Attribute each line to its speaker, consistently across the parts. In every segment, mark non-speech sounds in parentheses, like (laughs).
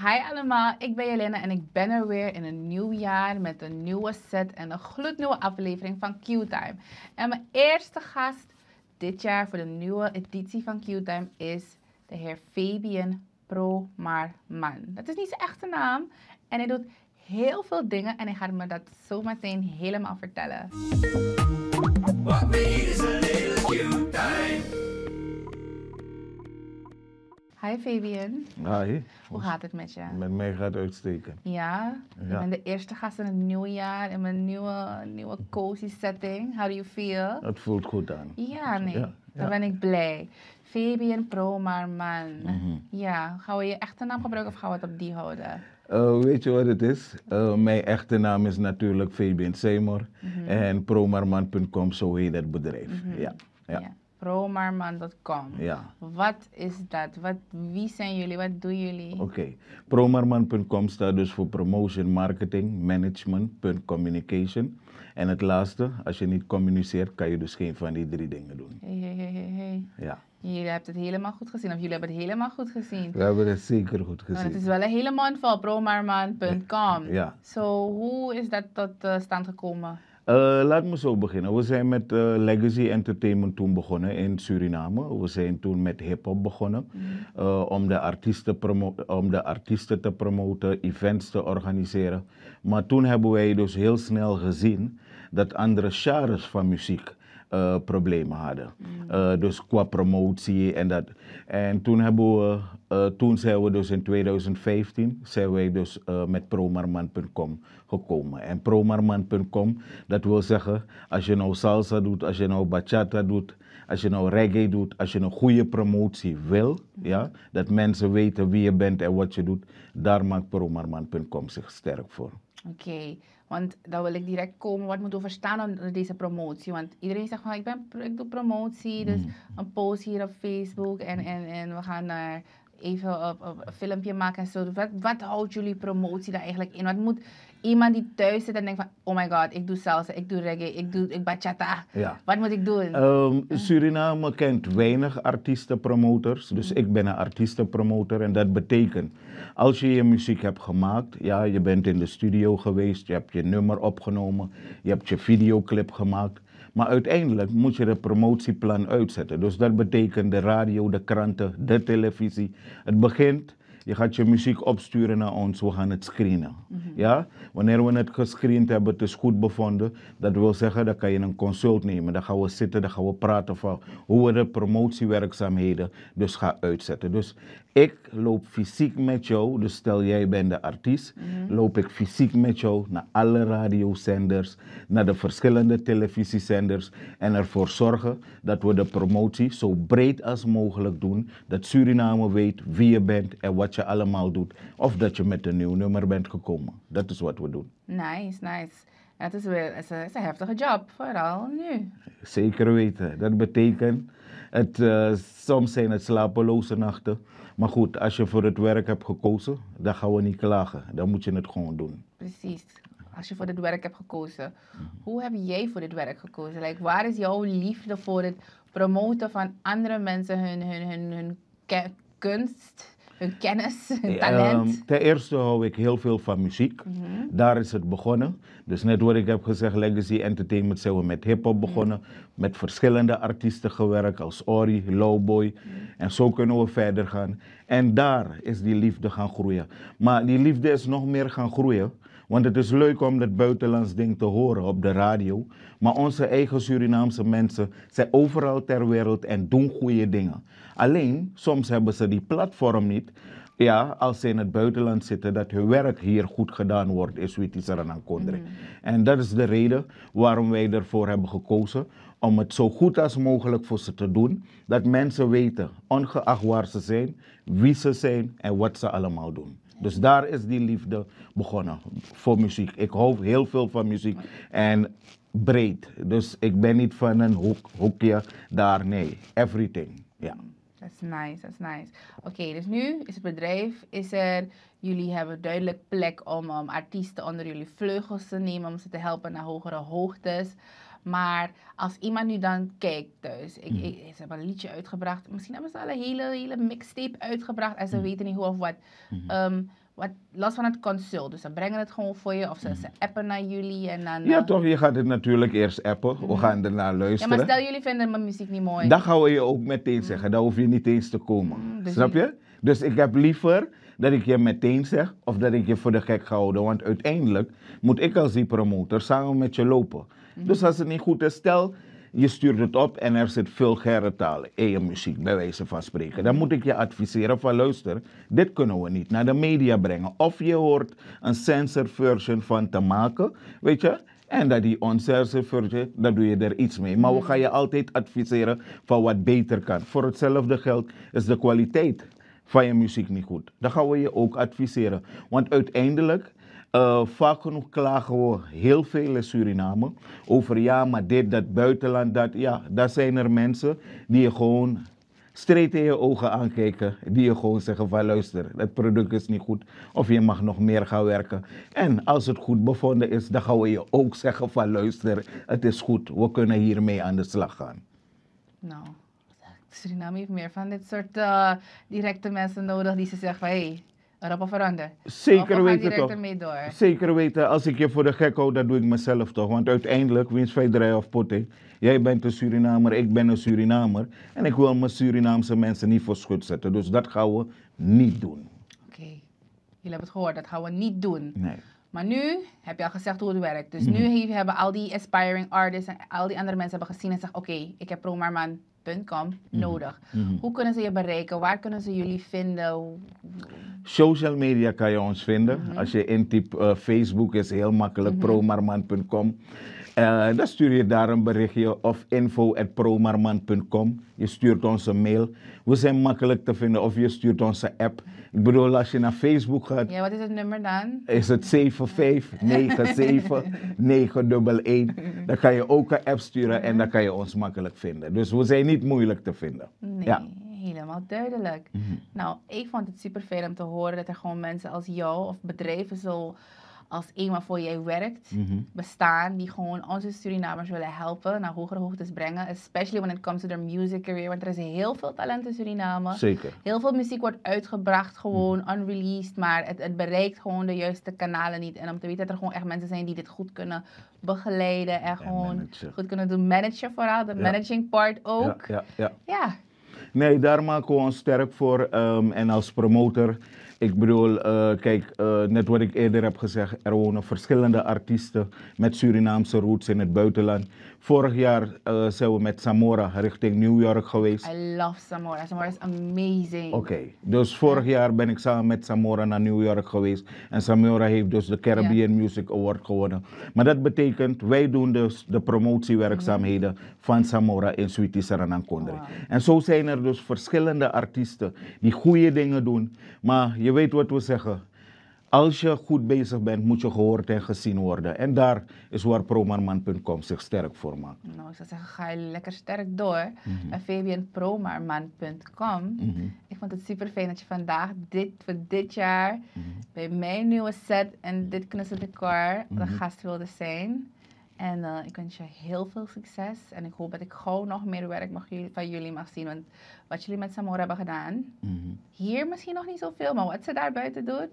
Speaker 1: Hi allemaal, ik ben Jelena en ik ben er weer in een nieuw jaar met een nieuwe set en een gloednieuwe aflevering van Q-Time. En mijn eerste gast dit jaar voor de nieuwe editie van Q-Time is de heer Fabian Marman. Dat is niet zijn echte naam en hij doet heel veel dingen en hij gaat me dat zo meteen helemaal vertellen.
Speaker 2: Wat is een little Q-Time?
Speaker 1: Hi Fabian.
Speaker 2: Hi. Hoe gaat het met je? Met mij gaat het uitsteken.
Speaker 1: Ja? Ik ben de eerste gast in het nieuwe jaar, in mijn nieuwe, nieuwe cozy setting. How do you feel?
Speaker 2: Het voelt goed aan. Ja, nee. Ja. ben
Speaker 1: ik blij. Fabian Promarman. Mm Ja, gaan we je echte naam gebruiken of gaan we het op die houden?
Speaker 2: Eh, weet je wat het is? Eh, mijn echte naam is natuurlijk Fabian Seymour.
Speaker 1: Mm -hmm. En
Speaker 2: promarman.com, zo heet het bedrijf. Mhm. ja. ja.
Speaker 1: Promarman Ja. Wat is dat? Wat, wie zijn jullie? Wat doen jullie? Oké.
Speaker 2: Promarman.com staat dus voor Promotion Marketing Management Communication. En het laatste, als je niet communiceert, kan je dus geen van die drie dingen doen.
Speaker 1: Hey, hey, hey, hey. Ja. Jullie hebben het helemaal goed gezien, of jullie hebben het helemaal goed gezien. We
Speaker 2: hebben het zeker goed nou, gezien. het is wel
Speaker 1: een hele van promarman.com. Ja. Zo, so, hoe is dat tot eh, stand gekomen?
Speaker 2: Eh, laat me zo beginnen. We zijn met eh, Legacy Entertainment toen begonnen in Suriname. We zijn toen met hip-hop begonnen. Mhm. Eh, om, de artiesten om de artiesten te promoten, events te organiseren. Maar toen hebben wij dus heel snel gezien dat andere genres van muziek eh, problemen hadden. Eh, dus qua promotie en dat. En toen, hebben we, eh, toen zijn we dus in 2015 zijn wij dus, met promarman.com gekomen. En promarman.com, dat wil zeggen, als je nou salsa doet, als je nou bachata doet, als je nou reggae doet, als je een goede promotie wil, ja, dat mensen weten wie je bent en wat je doet, daar maakt promarman.com zich sterk voor.
Speaker 1: Oké, want dan wil ik direct komen. Wat moet we verstaan onder deze promotie? Want iedereen zegt van ik, ben, ik doe promotie, dus hmm. een post hier op Facebook en, en, en we gaan daar eh, even op, een filmpje maken en zo. Wat, wat houdt jullie promotie daar eigenlijk in? Wat moet iemand die thuis zit en denkt van, oh my god, ik doe salsa, ik doe reggae, ik doe ik bachata. Wat moet ik doen?
Speaker 2: Ehm, Suriname kent weinig artiestenpromoters dus ik ben een artiestenpromoter en dat betekent, als je je muziek hebt gemaakt, ja, je bent in de studio geweest, je hebt je nummer opgenomen, je hebt je videoclip gemaakt, maar uiteindelijk moet je het promotieplan uitzetten. Dus dat betekent de radio, de kranten, de televisie. Het begint je gaat je muziek opsturen naar ons, we gaan het screenen. Mhm. ja? Wanneer we het gescreend hebben, het is goed bevonden. Dat wil zeggen, dan kan je een consult nemen. Dan gaan we zitten, dan gaan we praten van hoe we de promotiewerkzaamheden dus gaan uitzetten. Dus ik loop fysiek met jou, dus stel jij bent de artiest, mhm. loop ik fysiek met jou naar alle radiosenders, naar de verschillende televisiezenders en ervoor zorgen dat we de promotie zo breed als mogelijk doen, dat Suriname weet wie je bent en wat je je allemaal doet. Of dat je met een nieuw nummer bent gekomen. Dat is wat we doen.
Speaker 1: Nice, nice. Het is weer een, is een heftige job, vooral nu.
Speaker 2: Zeker weten. Dat betekent, het, eh, soms zijn het slapeloze nachten. Maar goed, als je voor het werk hebt gekozen, dan gaan we niet klagen. Dan moet je het gewoon doen.
Speaker 1: Precies. Als je voor dit werk hebt gekozen, hoe heb jij voor dit werk gekozen? Like, waar is jouw liefde voor het promoten van andere mensen, hun, hun, hun, hun kunst? hun kennis, hun ehm, talent?
Speaker 2: ten eerste hou ik heel veel van muziek. Mhm. Daar is het begonnen. Dus net wat ik heb gezegd, Legacy Entertainment zijn we met hip-hop begonnen. Met verschillende artiesten gewerkt, als Ori, Lowboy. Mhm. En zo kunnen we verder gaan. En daar is die liefde gaan groeien. Maar die liefde is nog meer gaan groeien want het is leuk om dat buitenlands ding te horen op de radio. Maar onze eigen Surinaamse mensen zijn overal ter wereld en doen goede dingen. Alleen, soms hebben ze die platform niet. Ja, als ze in het buitenland zitten, dat hun werk hier goed gedaan wordt, is Witisaranan Kondre. Mm. En dat is de reden waarom wij ervoor hebben gekozen om het zo goed als mogelijk voor ze te doen. Dat mensen weten, ongeacht waar ze zijn, wie ze zijn en wat ze allemaal doen. Dus daar is die liefde begonnen voor muziek. Ik hou heel veel van muziek en breed. Dus ik ben niet van een hoek, hoekje daar, nee. Everything, ja.
Speaker 1: That's nice, that's nice. Oké, dus nu is het bedrijf, is er, jullie hebben duidelijk plek om, om artiesten onder jullie vleugels te nemen, om ze te helpen naar hogere hoogtes. Maar als iemand nu dan kijkt thuis, ik, hmm. ik, ze hebben een liedje uitgebracht, misschien hebben ze al een hele, hele mixtape uitgebracht en ze hmm. weten niet hoe of wat. Um, wat, los van het consult. Dus ze brengen het gewoon voor je of ze, ze appen naar jullie en dan... Ja eh,
Speaker 2: toch, je gaat het natuurlijk eerst appen. We gaan ernaar luisteren. Ja, maar
Speaker 1: stel jullie vinden mijn muziek niet mooi. Dan
Speaker 2: gaan we je ook meteen zeggen. Dan hoef je niet eens te komen. Dus Snap je? Dus ik heb liever dat ik je meteen zeg of dat ik je voor de gek ga houden. Want uiteindelijk moet ik als die promotor samen met je lopen. Dus als het niet goed is, stel, je stuurt het op en er zit vulgaire taal in je muziek, bij wijze van spreken. Dan moet ik je adviseren van luister, dit kunnen we niet naar de media brengen. Of je hoort een censor version van te maken, weet je. En dat die oncensored version, dan doe je er iets mee. Maar we mm. gaan je altijd adviseren van wat beter kan. Voor hetzelfde geld is de kwaliteit van je muziek niet goed. Dan gaan we je ook adviseren. Want uiteindelijk eh, vaak genoeg klagen we heel veel in Suriname over ja, maar dit, dat buitenland, dat. Ja, daar zijn er mensen die je gewoon streed in je ogen aankijken. Die je gewoon zeggen van luister, het product is niet goed. Of je mag nog meer gaan werken. En als het goed bevonden is, dan gaan we je ook zeggen van luister, het is goed. We kunnen hiermee aan de slag gaan.
Speaker 1: Nou, Suriname heeft meer van dit soort eh, directe mensen nodig die ze zeggen van hé, hey, erop veranderen.
Speaker 2: Zeker weten toch? Ermee door. Zeker weten, als ik je voor de gek hou, dat doe ik mezelf toch. Want uiteindelijk, winstveederij of Potte. jij bent een Surinamer, ik ben een Surinamer. En ik wil mijn Surinaamse mensen niet voor schut zetten. Dus dat gaan we niet doen. Oké, jullie
Speaker 1: hebben het gehoord, dat gaan we niet doen. Nee. Maar nu heb je al gezegd hoe het werkt. Dus mhm. nu hebben al die aspiring artists en al die andere mensen hebben gezien en zeggen: Oké, ik heb promarman.com mhm. nodig. Mhm. Hoe kunnen ze je bereiken? Waar kunnen ze jullie vinden?
Speaker 2: Social media kan je ons vinden. Mhm. Als je intypt uh, Facebook is heel makkelijk, mhm. promarman.com. Eh, dan stuur je daar een berichtje of info.promarman.com. Je stuurt ons een mail. We zijn makkelijk te vinden of je stuurt onze app. Ik bedoel, als je naar Facebook gaat. Ja,
Speaker 1: wat is het nummer dan? Is
Speaker 2: het 7597911. dan kan je ook een app sturen en dan kan je ons makkelijk vinden. Dus we zijn niet moeilijk te vinden.
Speaker 1: Nee. Ja helemaal duidelijk. Mhm. Nou, ik vond het super fijn om te horen dat er gewoon mensen als jou of bedrijven zo als eenmaal voor jij werkt mhm. bestaan, die gewoon onze Surinamers willen helpen naar hogere hoogtes brengen. Especially when it comes to their music career, want er is heel veel talent in Suriname. Zeker. Heel veel muziek wordt uitgebracht, gewoon unreleased, maar het, het, bereikt gewoon de juiste kanalen niet. En om te weten dat er gewoon echt mensen zijn die dit goed kunnen begeleiden en, gewoon goed kunnen doen. Managen vooral, de managing part ook. Ja, ja, ja. ja
Speaker 2: Nee, daar maken we ons sterk voor. Ehm, en als promotor ik bedoel, eh, kijk, eh, net wat ik eerder heb gezegd, er wonen verschillende artiesten met Surinaamse roots in het buitenland. Vorig jaar eh, zijn we met Samora richting New York geweest. I
Speaker 1: love Samora. Samora is amazing. Oké,
Speaker 2: dus vorig jaar ben ik samen met Samora naar New York geweest. En Samora heeft dus de Caribbean Music Award gewonnen. Maar dat betekent, wij doen dus de promotiewerkzaamheden van Samora in Sweetie en Kondre. Oh, en zo zijn er dus verschillende artiesten die goede dingen doen, maar je weet wat we zeggen. Als je goed bezig bent, moet je gehoord en gezien worden. En daar is waar promarman.com zich sterk voor maakt.
Speaker 1: Nou, ik zou zeggen, ga je lekker sterk door. Mm En VBNPromarman.com. Mhm. Ik vond het super fijn dat je vandaag, dit, voor dit jaar, mhm. bij mijn nieuwe set en dit knusse decor, de mhm. gast wilde zijn. En eh, ik wens je heel veel succes. En ik hoop dat ik gauw nog meer werk mag van jullie mag zien. Want wat jullie met Samora hebben gedaan, mhm. hier misschien nog niet zoveel, maar wat ze daar buiten doen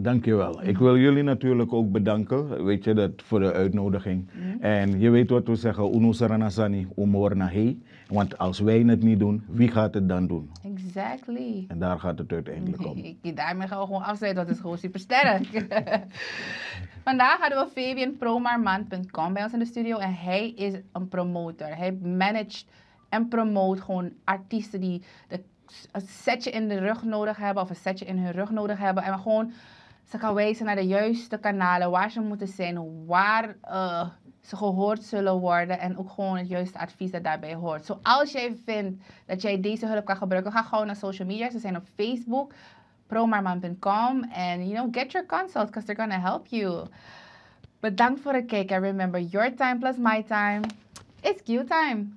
Speaker 2: Dankjewel. Ik wil jullie natuurlijk ook bedanken, weet je, dat, voor de uitnodiging. En je weet wat we zeggen, uno saranasani, na hei. Want als wij het niet doen, wie gaat het dan doen?
Speaker 1: Exactly. En
Speaker 2: daar gaat het uiteindelijk
Speaker 1: om. (laughs) Ik, daarmee gaan we gewoon afsluiten, dat is gewoon supersterk. (laughs) Vandaag hadden we Fabian Promarman.com bij ons in de studio. En hij is een promotor. Hij managt en promoot gewoon artiesten die de, een setje in de rug nodig hebben. Of een setje in hun rug nodig hebben. En gewoon ze gaan wijzen naar de juiste kanalen waar ze moeten zijn, waar eh, ze gehoord zullen worden en ook gewoon het juiste advies dat daarbij hoort. Zo als jij vindt dat jij deze hulp kan gebruiken, ga gewoon naar social media. Ze zijn op Facebook, promarman.com en you know, get your consult because they're gonna help you. Bedankt voor het kijken. Remember, your time plus my time is Q time.